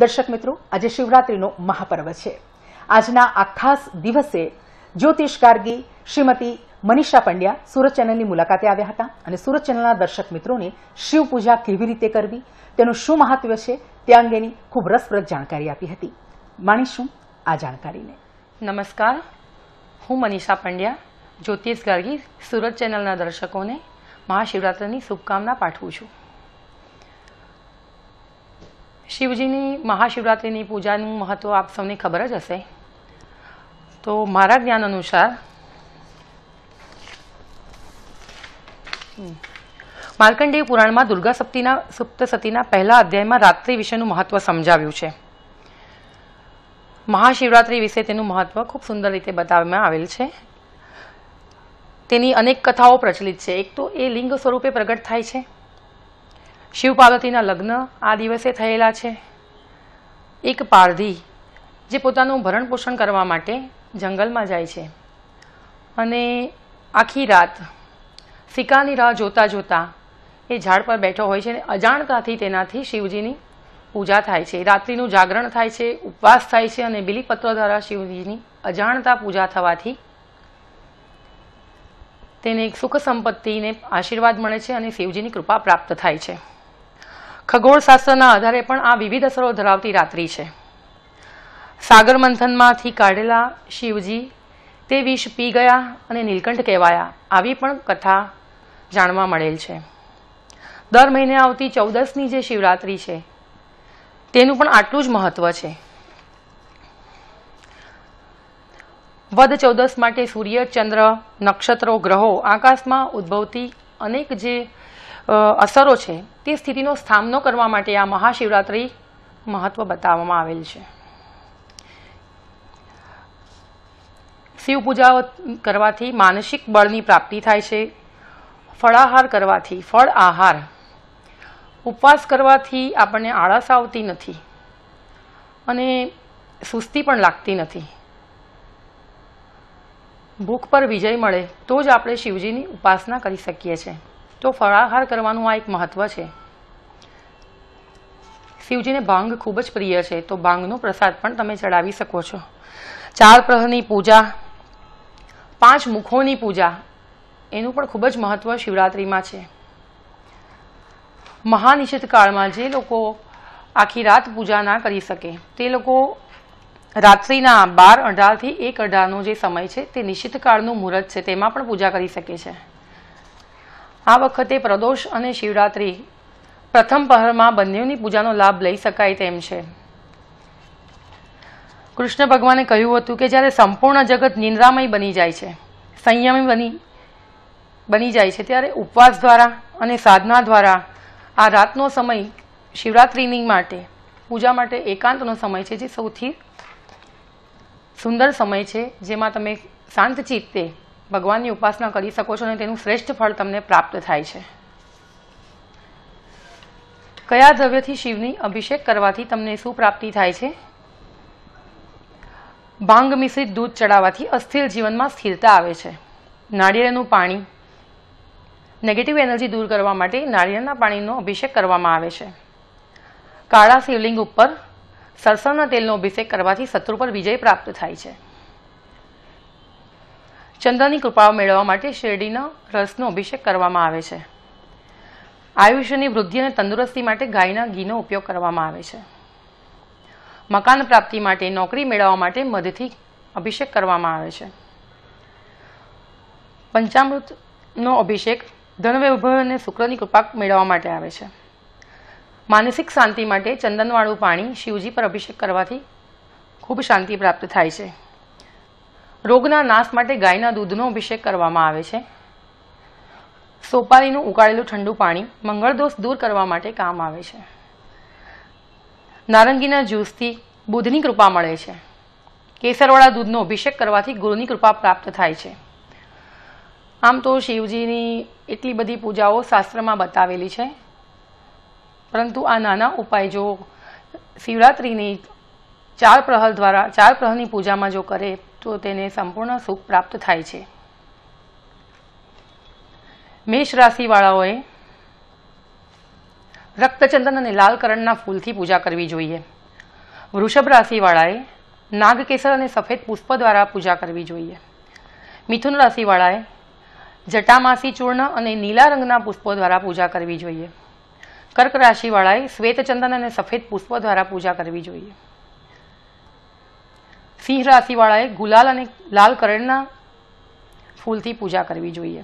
દર્શક મિત્રો આજે શિવરાત્રિનો મહાપર્વ છે આજના આ ખાસ દિવસે જ્યોતિષ ગાર્ગી શ્રીમતી મનીષા પંડ્યા સુરત ચેનલની મુલાકાતે આવ્યા હતા અને સુરત ચેનલના દર્શક મિત્રોને શિવ પૂજા કેવી રીતે કરવી તેનું શું મહત્વ છે તે અંગેની ખૂબ રસપ્રદ જાણકારી આપી હતી માણીશું આ જાણકારીને નમસ્કાર હું મનીષા પંડ્યા જ્યોતિષ ગાર્ગી સુરત ચેનલના દર્શકોને મહાશિવરાત્રિની શુભકામના પાઠવું છું શિવજીની મહાશિવરાત્રિની પૂજાનું મહત્ત્વ આપ સૌને ખબર જ હશે તો મારા જ્ઞાન અનુસાર માર્કંડેય પુરાણમાં દુર્ગા સપ્તિના સપ્તસતીના પહેલા અધ્યાયમાં રાત્રિ વિશેનું મહત્વ સમજાવ્યું છે મહાશિવરાત્રિ વિશે તેનું મહત્વ ખૂબ સુંદર રીતે બતાવવામાં આવેલ છે તેની અનેક કથાઓ પ્રચલિત છે એક તો એ લિંગ સ્વરૂપે પ્રગટ થાય છે શિવ પાર્વતીના લગ્ન આ દિવસે થયેલા છે એક પારધી જે પોતાનું ભરણ પોષણ કરવા માટે જંગલમાં જાય છે અને આખી રાત સિક્કાની રાહ જોતા જોતા એ ઝાડ પર બેઠો હોય છે અને અજાણતાથી તેનાથી શિવજીની પૂજા થાય છે રાત્રિનું જાગરણ થાય છે ઉપવાસ થાય છે અને બિલીપત્ર દ્વારા શિવજીની અજાણતા પૂજા થવાથી તેને સુખ સંપત્તિને આશીર્વાદ મળે છે અને શિવજીની કૃપા પ્રાપ્ત થાય છે ખગોળશાસ્ત્રના આધારે પણ આ વિવિધ અસરો ધરાવતી રાત્રિ છે સાગર મંથનમાંથી કાઢેલા શિવજી તે વિષ પી ગયા અને નીલકંઠ કહેવાયા આવી પણ કથા જાણવા મળેલ છે દર મહિને આવતી ચૌદસની જે શિવરાત્રિ છે તેનું પણ આટલું જ મહત્વ છે વધ ચૌદસ માટે સૂર્ય ચંદ્ર નક્ષત્રો ગ્રહો આકાશમાં ઉદ્ભવતી અનેક જે અસરો છે તે સ્થિતિનો સામનો કરવા માટે આ મહાશિવરાત્રિ મહત્વ બતાવવામાં આવેલ છે શિવ પૂજા કરવાથી માનસિક બળની પ્રાપ્તિ થાય છે ફળાહાર કરવાથી ફળ આહાર ઉપવાસ કરવાથી આપણને આળસ આવતી નથી અને સુસ્તી પણ લાગતી નથી ભૂખ પર વિજય મળે તો જ આપણે શિવજીની ઉપાસના કરી શકીએ છીએ તો ફળાહાર કરવાનું આ એક મહત્ત્વ છે શિવજીને ભાંગ ખૂબ જ પ્રિય છે તો ભાંગનો પ્રસાદ પણ તમે ચડાવી શકો છો ચાર પ્રહરની પૂજા પાંચ મુખોની પૂજા એનું પણ ખૂબ જ મહત્ત્વ શિવરાત્રિમાં છે મહાનિષેધ કાળમાં જે લોકો આખી રાત પૂજા ના કરી શકે તે લોકો રાત્રિના બાર અઢારથી એક અઢારનો જે સમય છે તે નિશ્ચિત કાળનું મુહૂર્ત છે તેમાં પણ પૂજા કરી શકે છે આ વખતે પ્રદોષ અને શિવરાત્રિ પ્રથમ પહરમાં બંનેની પૂજાનો લાભ લઈ શકાય તેમ છે કૃષ્ણ ભગવાને કહ્યું હતું કે જ્યારે સંપૂર્ણ જગત નિંદ્રામય બની જાય છે સંયમી બની બની જાય છે ત્યારે ઉપવાસ દ્વારા અને સાધના દ્વારા આ રાતનો સમય શિવરાત્રિની માટે પૂજા માટે એકાંતનો સમય છે જે સૌથી સુંદર સમય છે જેમાં તમે શાંત ચિત્તે ભગવાનની ઉપાસના કરી શકો છો અને તેનું શ્રેષ્ઠ ફળ તમને પ્રાપ્ત થાય છે કયા દ્રવ્યથી શિવની અભિષેક કરવાથી તમને શું પ્રાપ્તિ થાય છે ભાંગ મિશ્રિત દૂધ ચડાવવાથી અસ્થિર જીવનમાં સ્થિરતા આવે છે નાળિયેરનું પાણી નેગેટિવ એનર્જી દૂર કરવા માટે નાળિયેરના પાણીનો અભિષેક કરવામાં આવે છે કાળા શિવલિંગ ઉપર સરસવના તેલનો અભિષેક કરવાથી શત્રુ પર વિજય પ્રાપ્ત થાય છે ચંદ્રની કૃપાઓ મેળવવા માટે શેરડીના રસનો અભિષેક કરવામાં આવે છે આયુષ્યની વૃદ્ધિ અને તંદુરસ્તી માટે ગાયના ઘીનો ઉપયોગ કરવામાં આવે છે મકાન પ્રાપ્તિ માટે નોકરી મેળવવા માટે મધથી અભિષેક કરવામાં આવે છે પંચામૃતનો અભિષેક ધનવૈભવ અને શુક્રની કૃપા મેળવવા માટે આવે છે માનસિક શાંતિ માટે ચંદનવાળું પાણી શિવજી પર અભિષેક કરવાથી ખૂબ શાંતિ પ્રાપ્ત થાય છે રોગના નાશ માટે ગાયના દૂધનો અભિષેક કરવામાં આવે છે સોપારીનું ઉકાળેલું ઠંડુ પાણી મંગળ દોષ દૂર કરવા માટે કામ આવે છે નારંગીના જ્યુસથી બુધની કૃપા મળે છે કેસરવાળા દૂધનો અભિષેક કરવાથી ગુરુની કૃપા પ્રાપ્ત થાય છે આમ તો શિવજીની એટલી બધી પૂજાઓ શાસ્ત્રમાં બતાવેલી છે પરંતુ આ નાના ઉપાય જો શિવરાત્રિની ચાર પ્રહલ દ્વારા ચાર પ્રહલની પૂજામાં જો કરે તો તેને સંપૂર્ણ સુખ પ્રાપ્ત થાય છે મેષ રાશિવાળાઓએ રક્તચંદન અને લાલ કરણના ફૂલથી પૂજા કરવી જોઈએ વૃષભ રાશિવાળાએ નાગકેસર અને સફેદ પુષ્પ દ્વારા પૂજા કરવી જોઈએ મિથુન રાશિવાળાએ જટામાસી ચૂર્ણ અને નીલા રંગના પુષ્પો દ્વારા પૂજા કરવી જોઈએ કર્ક રાશિવાળાએ શ્વેતચંદન અને સફેદ પુષ્પો દ્વારા પૂજા કરવી જોઈએ સિંહ રાશિવાળાએ ગુલાલ અને લાલ કરણના ફૂલથી પૂજા કરવી જોઈએ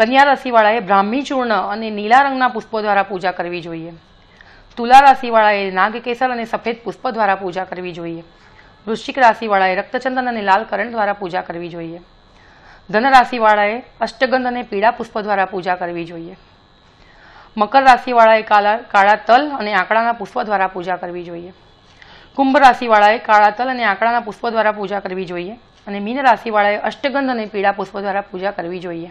કન્યા રાશિવાળાએ બ્રાહ્મી ચૂર્ણ અને નીલા રંગના પુષ્પો દ્વારા પૂજા કરવી જોઈએ તુલા રાશિવાળાએ નાગ કેસર અને સફેદ પુષ્પ દ્વારા પૂજા કરવી જોઈએ વૃશ્ચિક રાશિવાળાએ રક્તચંદન અને લાલ કરણ દ્વારા પૂજા કરવી જોઈએ ધન રાશિવાળાએ અષ્ટગંધ અને પીળા પુષ્પ દ્વારા પૂજા કરવી જોઈએ મકર રાશિવાળાએ કાળા કાળા તલ અને આંકડાના પુષ્પ દ્વારા પૂજા કરવી જોઈએ કુંભ રાશિવાળાએ કાળા તલ અને આંકડાના પુષ્પ દ્વારા પૂજા કરવી જોઈએ અને મીન રાશિવાળાએ અષ્ટગંધ અને પીળા પુષ્પ દ્વારા પૂજા કરવી જોઈએ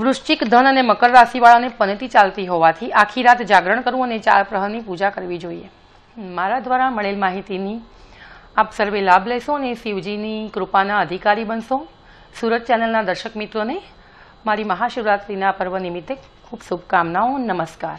વૃશ્ચિક ધન અને મકર રાશિવાળાને પનેતી ચાલતી હોવાથી આખી રાત જાગરણ કરવું અને ચાર પ્રહરની પૂજા કરવી જોઈએ મારા દ્વારા મળેલ માહિતીની આપ સર્વે લાભ લેશો અને શિવજીની કૃપાના અધિકારી બનશો સુરત ચેનલના દર્શક મિત્રોને મારી મહાશિવરાત્રિના પર્વ નિમિત્તે ખૂબ શુભકામનાઓ નમસ્કાર